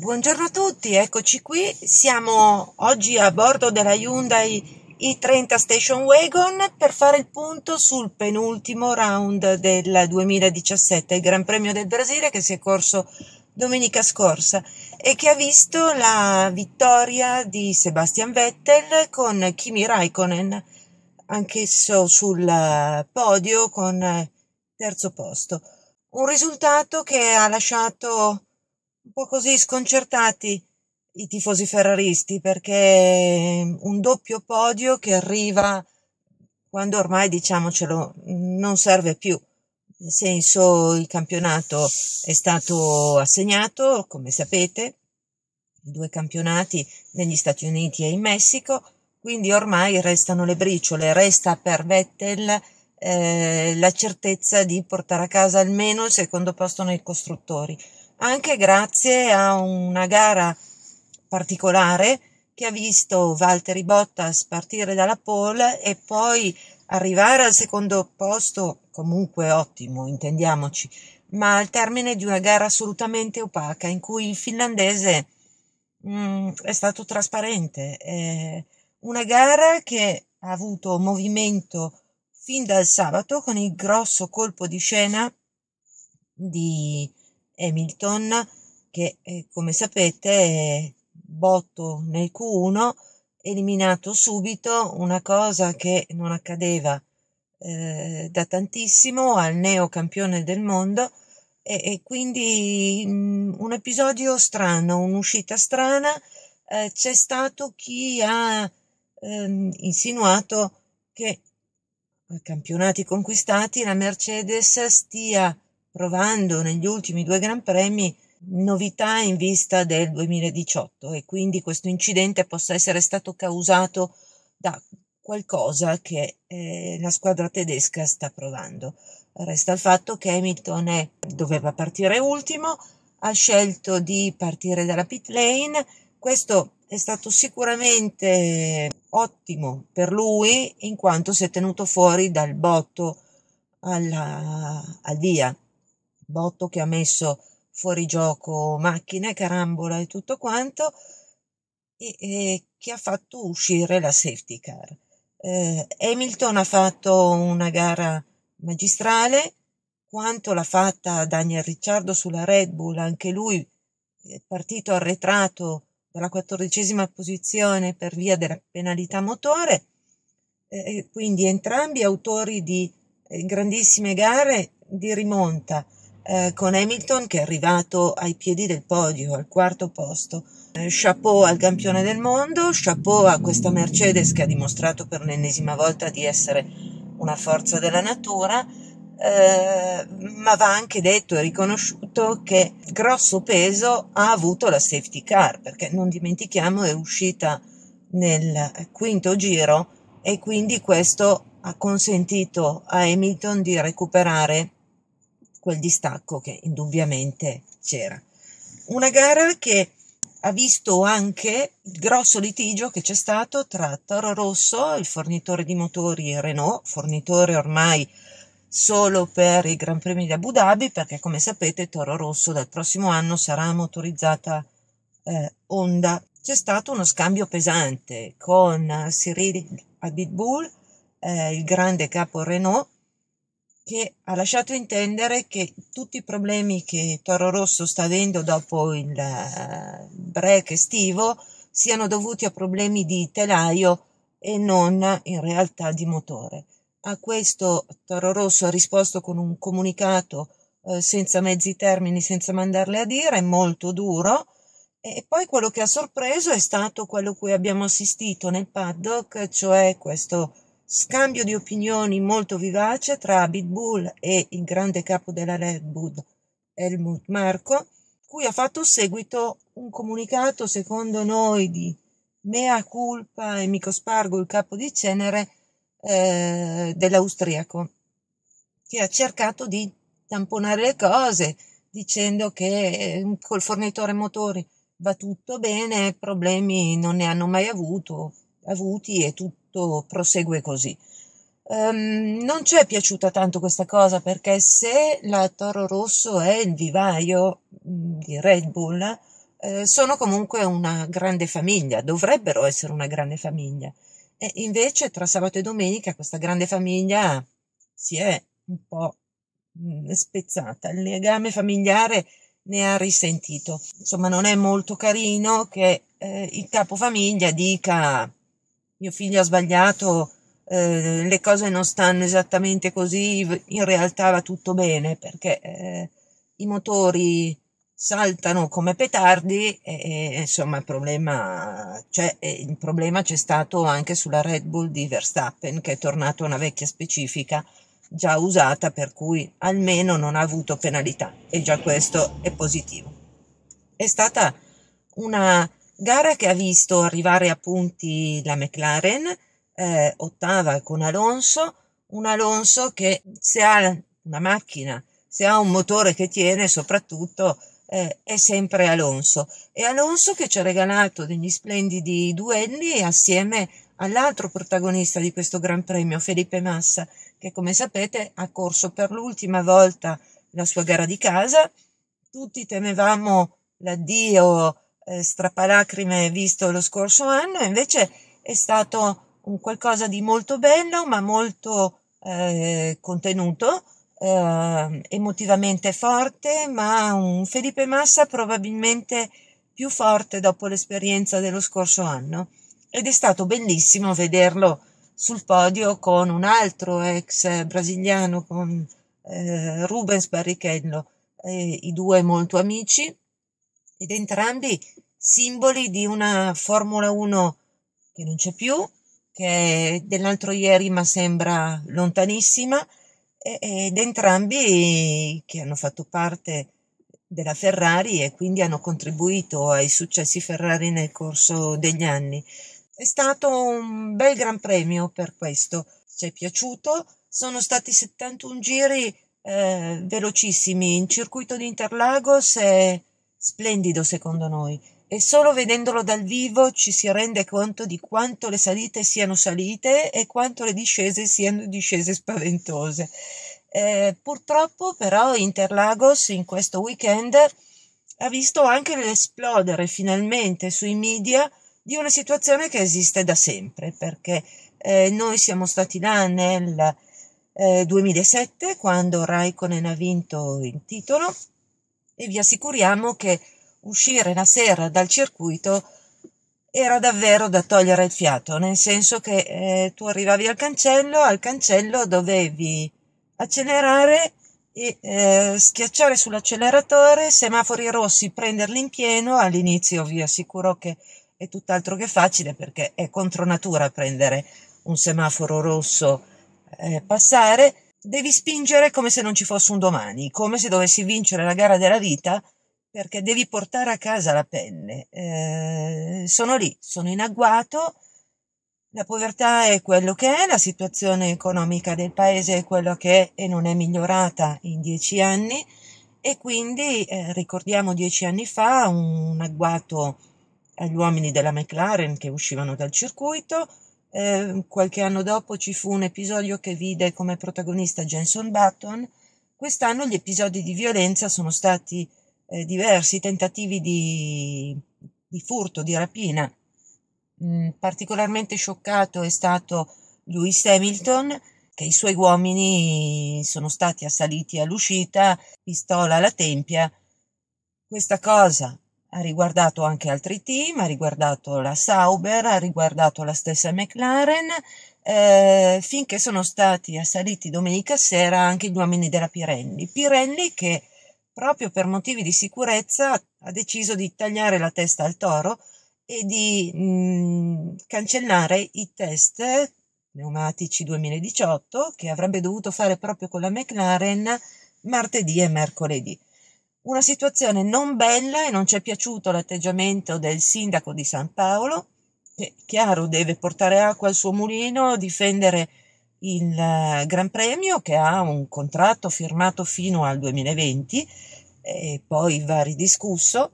Buongiorno a tutti, eccoci qui. Siamo oggi a bordo della Hyundai i30 Station Wagon per fare il punto sul penultimo round del 2017, il Gran Premio del Brasile che si è corso domenica scorsa e che ha visto la vittoria di Sebastian Vettel con Kimi Raikkonen, anch'esso sul podio con terzo posto. Un risultato che ha lasciato un po' così sconcertati i tifosi ferraristi perché un doppio podio che arriva quando ormai diciamocelo non serve più. Nel senso il campionato è stato assegnato, come sapete, i due campionati negli Stati Uniti e in Messico, quindi ormai restano le briciole, resta per Vettel eh, la certezza di portare a casa almeno il secondo posto nei costruttori, anche grazie a una gara particolare che ha visto Valtteri Bottas partire dalla pole e poi arrivare al secondo posto, comunque ottimo, intendiamoci, ma al termine di una gara assolutamente opaca in cui il finlandese mh, mm, è stato trasparente. È una gara che ha avuto movimento fin dal sabato con il grosso colpo di scena di Hamilton che eh, come sapete è botto nel Q1 eliminato subito una cosa che non accadeva eh, da tantissimo al neo campione del mondo e, e quindi mh, mm, un episodio strano, un'uscita strana, eh, c'è stato chi ha ehm, insinuato che campionati conquistati, la Mercedes stia provando negli ultimi due Gran Premi novità in vista del 2018 e quindi questo incidente possa essere stato causato da qualcosa che eh, la squadra tedesca sta provando. Resta il fatto che Hamilton è, doveva partire ultimo, ha scelto di partire dalla pit lane, questo è stato sicuramente ottimo per lui in quanto si è tenuto fuori dal botto alla, al via, botto che ha messo fuori gioco macchine, carambola e tutto quanto e, e che ha fatto uscire la safety car. Eh, Hamilton ha fatto una gara magistrale, quanto l'ha fatta Daniel Ricciardo sulla Red Bull, anche lui è partito arretrato dalla quattordicesima posizione per via della penalità motore, eh, quindi entrambi autori di eh, grandissime gare di rimonta, eh, con Hamilton che è arrivato ai piedi del podio, al quarto posto. Eh, chapeau al campione del mondo, chapeau a questa Mercedes che ha dimostrato per l'ennesima volta di essere una forza della natura eh, ma va anche detto e riconosciuto che grosso peso ha avuto la safety car, perché non dimentichiamo è uscita nel quinto giro e quindi questo ha consentito a Hamilton di recuperare quel distacco che indubbiamente c'era. Una gara che ha visto anche il grosso litigio che c'è stato tra Toro Rosso, il fornitore di motori Renault, fornitore ormai solo per i Gran Premi di Abu Dhabi perché come sapete Toro Rosso dal prossimo anno sarà motorizzata eh, Honda. C'è stato uno scambio pesante con eh, Cyril Abitbull, eh, il grande capo Renault, che ha lasciato intendere che tutti i problemi che Toro Rosso sta avendo dopo il eh, break estivo siano dovuti a problemi di telaio e non in realtà di motore. A questo Toro Rosso ha risposto con un comunicato eh, senza mezzi termini, senza mandarle a dire, molto duro. E poi quello che ha sorpreso è stato quello cui abbiamo assistito nel paddock, cioè questo scambio di opinioni molto vivace tra Pitbull e il grande capo della Redwood, Helmut Marco, cui ha fatto seguito un comunicato, secondo noi, di mea culpa e mi cospargo il capo di cenere, eh, dell'austriaco che ha cercato di tamponare le cose dicendo che eh, col fornitore motori va tutto bene, problemi non ne hanno mai avuto, avuti e tutto prosegue così. Um, non ci è piaciuta tanto questa cosa perché se la Toro Rosso è il vivaio mm, di Red Bull, eh, sono comunque una grande famiglia, dovrebbero essere una grande famiglia. E invece tra sabato e domenica questa grande famiglia si è un po' mm, spezzata, il legame familiare ne ha risentito. Insomma, non è molto carino che eh, il capofamiglia dica mio figlio ha sbagliato, eh, le cose non stanno esattamente così, in realtà va tutto bene perché eh, i motori saltano come petardi e, e insomma il problema, cioè, il problema c'è stato anche sulla Red Bull di Verstappen che è tornata una vecchia specifica già usata per cui almeno non ha avuto penalità e già questo è positivo. È stata una gara che ha visto arrivare a punti la McLaren, eh, ottava con Alonso, un Alonso che se ha una macchina, se ha un motore che tiene soprattutto eh, è sempre Alonso. È Alonso che ci ha regalato degli splendidi duelli assieme all'altro protagonista di questo Gran Premio, Felipe Massa, che come sapete ha corso per l'ultima volta la sua gara di casa. Tutti temevamo l'addio eh, strappalacrime visto lo scorso anno, invece è stato un qualcosa di molto bello ma molto eh, contenuto eh, emotivamente forte, ma un Felipe Massa probabilmente più forte dopo l'esperienza dello scorso anno. Ed è stato bellissimo vederlo sul podio con un altro ex brasiliano, con eh, Rubens Barrichello, eh, i due molto amici, ed entrambi simboli di una Formula 1 che non c'è più, che dell'altro ieri ma sembra lontanissima, ed entrambi che hanno fatto parte della Ferrari e quindi hanno contribuito ai successi Ferrari nel corso degli anni. È stato un bel gran premio per questo, ci è piaciuto, sono stati 71 giri eh, velocissimi in circuito di Interlagos, è splendido secondo noi e solo vedendolo dal vivo ci si rende conto di quanto le salite siano salite e quanto le discese siano discese spaventose. Eh, purtroppo però Interlagos in questo weekend ha visto anche l'esplodere finalmente sui media di una situazione che esiste da sempre, perché eh, noi siamo stati là nel eh, 2007 quando Raikkonen ha vinto il titolo e vi assicuriamo che uscire la sera dal circuito era davvero da togliere il fiato, nel senso che eh, tu arrivavi al cancello, al cancello dovevi accelerare e eh, schiacciare sull'acceleratore, semafori rossi, prenderli in pieno, all'inizio vi assicuro che è tutt'altro che facile perché è contro natura prendere un semaforo rosso eh, passare, devi spingere come se non ci fosse un domani, come se dovessi vincere la gara della vita perché devi portare a casa la pelle. Eh, sono lì, sono in agguato, la povertà è quello che è, la situazione economica del paese è quello che è e non è migliorata in dieci anni e quindi eh, ricordiamo dieci anni fa un agguato agli uomini della McLaren che uscivano dal circuito, eh, qualche anno dopo ci fu un episodio che vide come protagonista Jenson Button, quest'anno gli episodi di violenza sono stati eh, diversi tentativi di, di, furto, di rapina. Mm, particolarmente scioccato è stato Lewis Hamilton, che i suoi uomini sono stati assaliti all'uscita, pistola alla tempia. Questa cosa ha riguardato anche altri team, ha riguardato la Sauber, ha riguardato la stessa McLaren, eh, finché sono stati assaliti domenica sera anche gli uomini della Pirelli. Pirelli che proprio per motivi di sicurezza ha deciso di tagliare la testa al toro e di mh, mm, cancellare i test pneumatici 2018 che avrebbe dovuto fare proprio con la McLaren martedì e mercoledì. Una situazione non bella e non ci è piaciuto l'atteggiamento del sindaco di San Paolo, che chiaro deve portare acqua al suo mulino, difendere il eh, Gran Premio che ha un contratto firmato fino al 2020 e eh, poi va ridiscusso,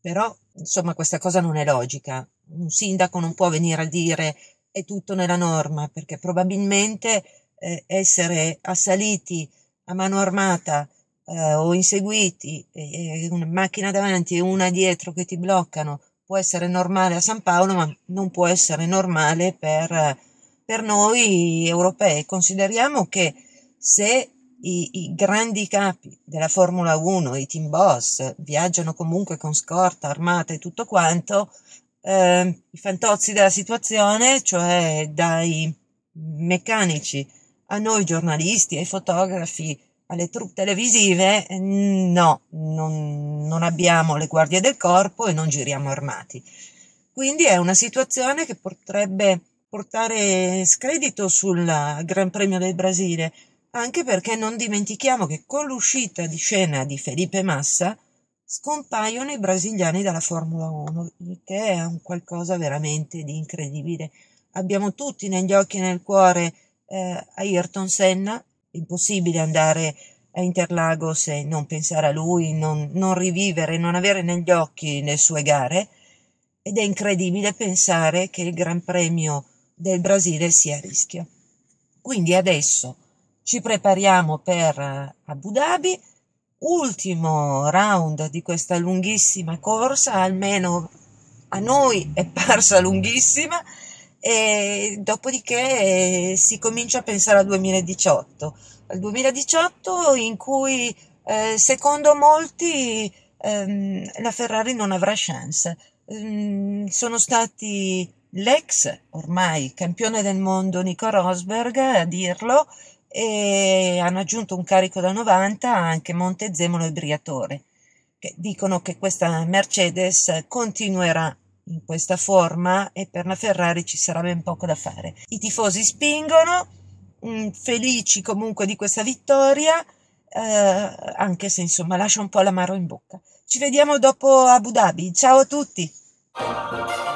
però insomma questa cosa non è logica. Un sindaco non può venire a dire è tutto nella norma perché probabilmente eh, essere assaliti a mano armata eh, o inseguiti, eh, una macchina davanti e una dietro che ti bloccano può essere normale a San Paolo ma non può essere normale per per noi europei. Consideriamo che se i, i, grandi capi della Formula 1, i team boss, viaggiano comunque con scorta armata e tutto quanto, eh, i fantozzi della situazione, cioè dai meccanici a noi giornalisti, ai fotografi, alle truppe televisive, no, non, non abbiamo le guardie del corpo e non giriamo armati. Quindi è una situazione che potrebbe portare scredito sul Gran Premio del Brasile, anche perché non dimentichiamo che con l'uscita di scena di Felipe Massa scompaiono i brasiliani dalla Formula 1, che è un qualcosa veramente di incredibile. Abbiamo tutti negli occhi e nel cuore eh, Ayrton Senna, impossibile andare a Interlagos e non pensare a lui, non, non rivivere, non avere negli occhi le sue gare ed è incredibile pensare che il Gran Premio del Brasile sia a rischio. Quindi adesso ci prepariamo per Abu Dhabi, ultimo round di questa lunghissima corsa, almeno a noi è parsa lunghissima, e dopodiché eh, si comincia a pensare al 2018, al 2018 in cui eh, secondo molti ehm, la Ferrari non avrà chance. Ehm, sono stati l'ex ormai campione del mondo Nico Rosberg a dirlo e hanno aggiunto un carico da 90 anche Montezemolo e Briatore che dicono che questa Mercedes continuerà in questa forma e per la Ferrari ci sarà ben poco da fare. I tifosi spingono, mm, felici comunque di questa vittoria, eh, anche se insomma lascia un po' l'amaro in bocca. Ci vediamo dopo Abu Dhabi. Ciao a tutti!